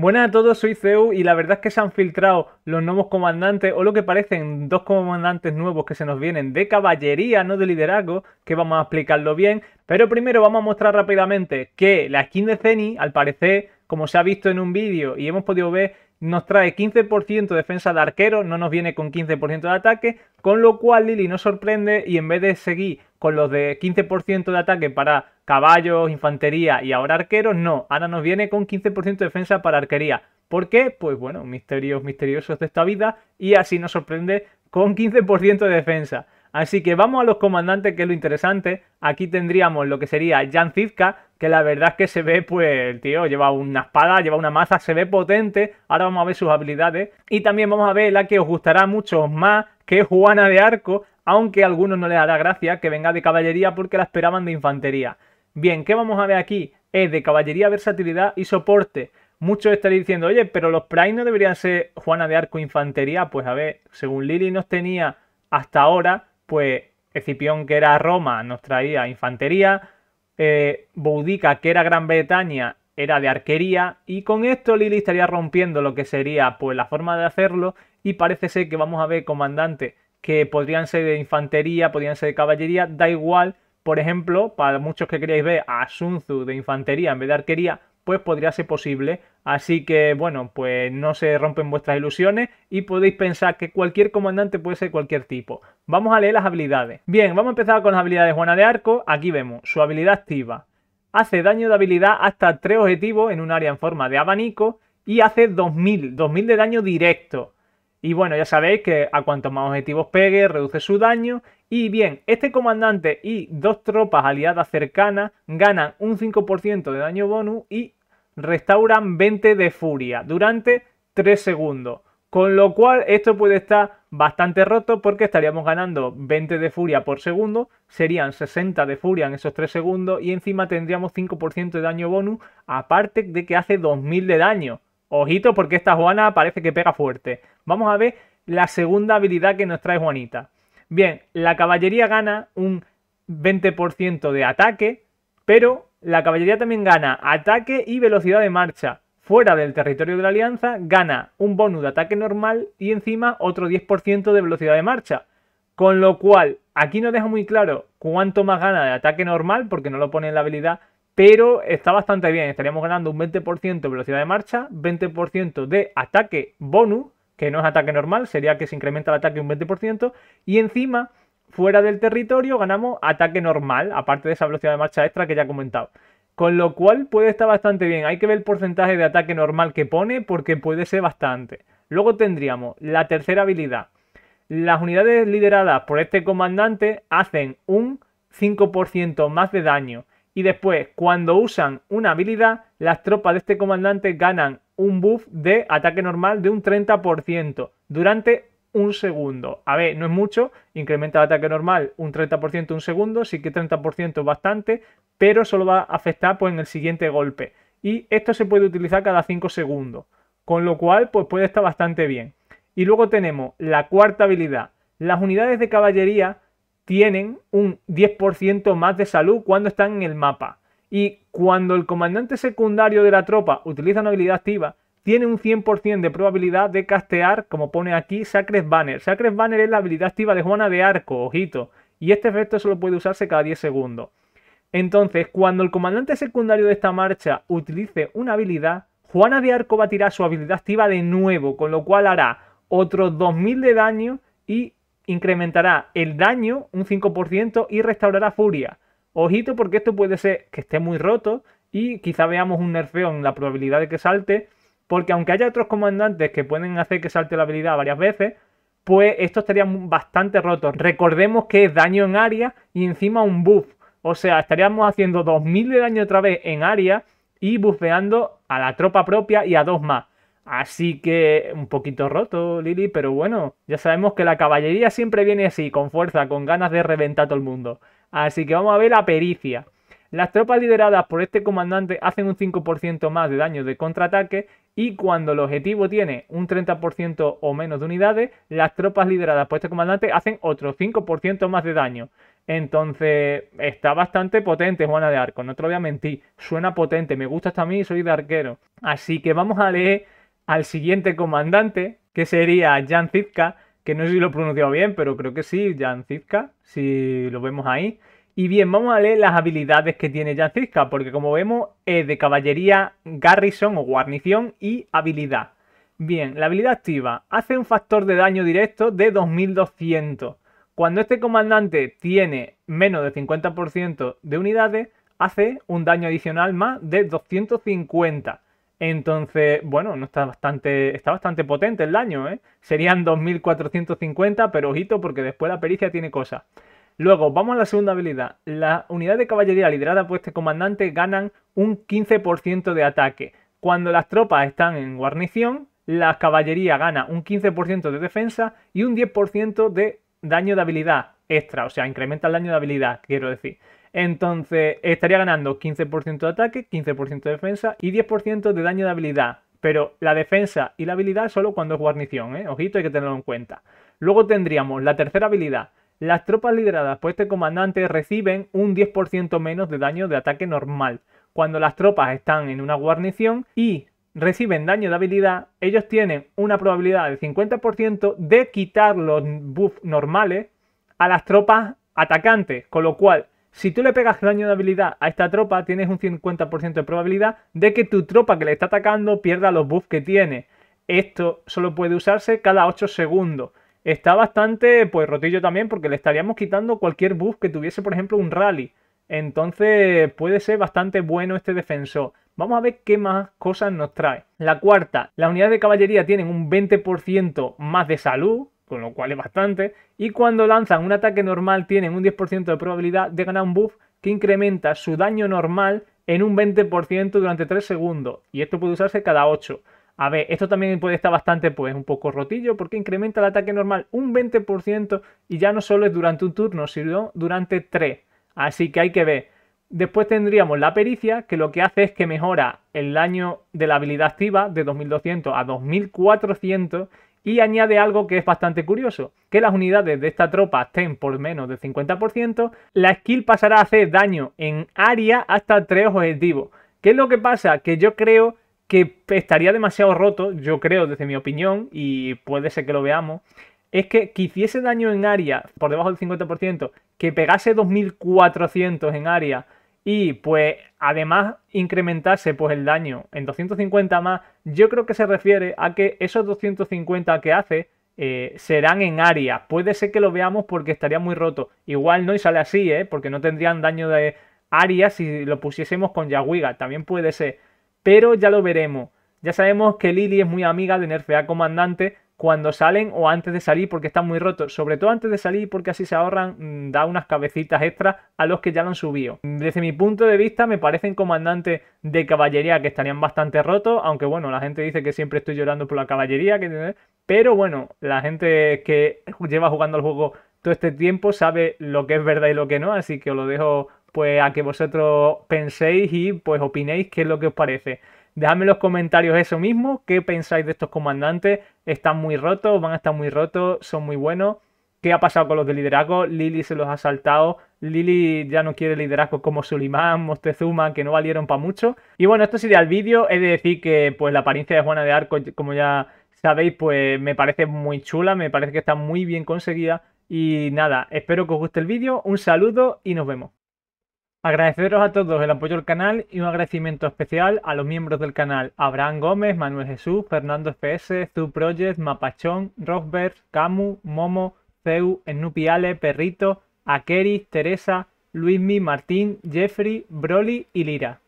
Buenas a todos, soy Zeu y la verdad es que se han filtrado los nuevos comandantes o lo que parecen dos comandantes nuevos que se nos vienen de caballería, no de liderazgo, que vamos a explicarlo bien. Pero primero vamos a mostrar rápidamente que la skin de Zeni, al parecer, como se ha visto en un vídeo y hemos podido ver, nos trae 15% de defensa de arquero, no nos viene con 15% de ataque, con lo cual Lili nos sorprende y en vez de seguir con los de 15% de ataque para caballos, infantería y ahora arqueros, no, ahora nos viene con 15% de defensa para arquería. ¿Por qué? Pues bueno, misterios misteriosos de esta vida y así nos sorprende con 15% de defensa. Así que vamos a los comandantes, que es lo interesante. Aquí tendríamos lo que sería Jan Zizka, que la verdad es que se ve, pues, el tío lleva una espada, lleva una maza, se ve potente. Ahora vamos a ver sus habilidades. Y también vamos a ver la que os gustará mucho más, que es Juana de Arco, aunque a algunos no les hará gracia que venga de caballería porque la esperaban de infantería. Bien, ¿qué vamos a ver aquí? Es de caballería, versatilidad y soporte. Muchos estaréis diciendo, oye, pero los Prime no deberían ser Juana de Arco Infantería. Pues a ver, según Lili nos tenía hasta ahora, pues Escipión, que era Roma, nos traía infantería. Eh, Boudica, que era Gran Bretaña, era de arquería. Y con esto Lili estaría rompiendo lo que sería pues la forma de hacerlo. Y parece ser que vamos a ver comandante que podrían ser de infantería, podrían ser de caballería, da igual, por ejemplo, para muchos que queréis ver a Sunzu de infantería en vez de arquería, pues podría ser posible. Así que bueno, pues no se rompen vuestras ilusiones y podéis pensar que cualquier comandante puede ser cualquier tipo. Vamos a leer las habilidades. Bien, vamos a empezar con las habilidades de Juana de Arco. Aquí vemos su habilidad activa. Hace daño de habilidad hasta tres objetivos en un área en forma de abanico y hace 2000, 2000 de daño directo. Y bueno, ya sabéis que a cuantos más objetivos pegue, reduce su daño. Y bien, este comandante y dos tropas aliadas cercanas ganan un 5% de daño bonus y restauran 20 de furia durante 3 segundos. Con lo cual esto puede estar bastante roto porque estaríamos ganando 20 de furia por segundo, serían 60 de furia en esos 3 segundos y encima tendríamos 5% de daño bonus, aparte de que hace 2000 de daño. Ojito porque esta Juana parece que pega fuerte. Vamos a ver la segunda habilidad que nos trae Juanita. Bien, la caballería gana un 20% de ataque, pero la caballería también gana ataque y velocidad de marcha. Fuera del territorio de la alianza, gana un bonus de ataque normal y encima otro 10% de velocidad de marcha. Con lo cual, aquí no deja muy claro cuánto más gana de ataque normal, porque no lo pone en la habilidad, pero está bastante bien. Estaríamos ganando un 20% de velocidad de marcha, 20% de ataque bonus, que no es ataque normal, sería que se incrementa el ataque un 20%, y encima, fuera del territorio, ganamos ataque normal, aparte de esa velocidad de marcha extra que ya he comentado. Con lo cual puede estar bastante bien. Hay que ver el porcentaje de ataque normal que pone porque puede ser bastante. Luego tendríamos la tercera habilidad. Las unidades lideradas por este comandante hacen un 5% más de daño y después, cuando usan una habilidad, las tropas de este comandante ganan un buff de ataque normal de un 30% durante un segundo. A ver, no es mucho, incrementa el ataque normal un 30% un segundo, sí que 30% es bastante, pero solo va a afectar pues, en el siguiente golpe. Y esto se puede utilizar cada 5 segundos, con lo cual pues, puede estar bastante bien. Y luego tenemos la cuarta habilidad. Las unidades de caballería tienen un 10% más de salud cuando están en el mapa. Y cuando el comandante secundario de la tropa utiliza una habilidad activa, tiene un 100% de probabilidad de castear, como pone aquí, Sacred Banner. Sacred Banner es la habilidad activa de Juana de Arco, ojito. Y este efecto solo puede usarse cada 10 segundos. Entonces, cuando el comandante secundario de esta marcha utilice una habilidad, Juana de Arco va a tirar su habilidad activa de nuevo, con lo cual hará otros 2000 de daño y incrementará el daño un 5% y restaurará furia. Ojito porque esto puede ser que esté muy roto y quizá veamos un nerfeo en la probabilidad de que salte, porque aunque haya otros comandantes que pueden hacer que salte la habilidad varias veces, pues esto estaría bastante roto. Recordemos que es daño en área y encima un buff. O sea, estaríamos haciendo 2000 de daño otra vez en área y buffeando a la tropa propia y a dos más. Así que un poquito roto, Lili, pero bueno, ya sabemos que la caballería siempre viene así, con fuerza, con ganas de reventar a todo el mundo. Así que vamos a ver la pericia. Las tropas lideradas por este comandante hacen un 5% más de daño de contraataque y cuando el objetivo tiene un 30% o menos de unidades, las tropas lideradas por este comandante hacen otro 5% más de daño. Entonces, está bastante potente Juana de Arco, no te voy a mentir, suena potente, me gusta hasta a mí, soy de arquero. Así que vamos a leer al siguiente comandante, que sería Jan Zizka, que no sé si lo he pronunciado bien, pero creo que sí, Jan Zizka, si lo vemos ahí. Y bien, vamos a leer las habilidades que tiene Jan Zizka, porque como vemos es de caballería, garrison o guarnición y habilidad. Bien, la habilidad activa hace un factor de daño directo de 2200. Cuando este comandante tiene menos de 50% de unidades, hace un daño adicional más de 250. Entonces, bueno, no está bastante, está bastante potente el daño, ¿eh? Serían 2.450, pero ojito porque después la pericia tiene cosas. Luego, vamos a la segunda habilidad. La unidad de caballería liderada por este comandante ganan un 15% de ataque. Cuando las tropas están en guarnición, la caballería gana un 15% de defensa y un 10% de daño de habilidad extra, o sea, incrementa el daño de habilidad, quiero decir. Entonces estaría ganando 15% de ataque, 15% de defensa y 10% de daño de habilidad. Pero la defensa y la habilidad solo cuando es guarnición, ¿eh? Ojito, hay que tenerlo en cuenta. Luego tendríamos la tercera habilidad. Las tropas lideradas por este comandante reciben un 10% menos de daño de ataque normal. Cuando las tropas están en una guarnición y reciben daño de habilidad, ellos tienen una probabilidad del 50% de quitar los buffs normales a las tropas atacantes. Con lo cual, si tú le pegas daño de habilidad a esta tropa, tienes un 50% de probabilidad de que tu tropa que le está atacando pierda los buffs que tiene. Esto solo puede usarse cada 8 segundos. Está bastante pues rotillo también porque le estaríamos quitando cualquier buff que tuviese, por ejemplo, un rally. Entonces puede ser bastante bueno este defensor. Vamos a ver qué más cosas nos trae. La cuarta, las unidades de caballería tienen un 20% más de salud, con lo cual es bastante, y cuando lanzan un ataque normal tienen un 10% de probabilidad de ganar un buff que incrementa su daño normal en un 20% durante 3 segundos, y esto puede usarse cada 8. A ver, esto también puede estar bastante, pues, un poco rotillo, porque incrementa el ataque normal un 20% y ya no solo es durante un turno, sino durante 3. Así que hay que ver. Después tendríamos la pericia, que lo que hace es que mejora el daño de la habilidad activa de 2200 a 2400 y añade algo que es bastante curioso, que las unidades de esta tropa estén por menos del 50%, la skill pasará a hacer daño en área hasta tres objetivos. ¿Qué es lo que pasa? Que yo creo que estaría demasiado roto, yo creo desde mi opinión, y puede ser que lo veamos, es que, que hiciese daño en área por debajo del 50%, que pegase 2400 en área y pues además incrementarse, pues el daño en 250 más, yo creo que se refiere a que esos 250 que hace eh, serán en área. Puede ser que lo veamos porque estaría muy roto. Igual no y sale así, ¿eh? porque no tendrían daño de área si lo pusiésemos con Yawiga, también puede ser. Pero ya lo veremos. Ya sabemos que Lily es muy amiga de Nerfea comandante, cuando salen o antes de salir porque están muy rotos. Sobre todo antes de salir porque así se ahorran, mm, da unas cabecitas extra a los que ya lo han subido. Desde mi punto de vista me parecen comandantes de caballería que estarían bastante rotos, aunque bueno, la gente dice que siempre estoy llorando por la caballería, que... Eh, pero bueno, la gente que lleva jugando al juego todo este tiempo sabe lo que es verdad y lo que no, así que os lo dejo pues a que vosotros penséis y pues opinéis qué es lo que os parece. Dejadme en los comentarios eso mismo. ¿Qué pensáis de estos comandantes? ¿Están muy rotos? ¿Van a estar muy rotos? ¿Son muy buenos? ¿Qué ha pasado con los de liderazgo? Lili se los ha saltado. Lili ya no quiere liderazgo como Suleiman, Mostezuma, que no valieron para mucho. Y bueno, esto sería el vídeo. He de decir que pues la apariencia de Juana de Arco, como ya sabéis, pues me parece muy chula, me parece que está muy bien conseguida. Y nada, espero que os guste el vídeo, un saludo y nos vemos. Agradeceros a todos el apoyo al canal y un agradecimiento especial a los miembros del canal Abraham Gómez, Manuel Jesús, Fernando Fs, Zoo Project, Mapachón, Rosberg, Camu, Momo, Zeu, Enupiale, Perrito, Akeris, Teresa, Luismi, Martín, Jeffrey, Broly y Lira.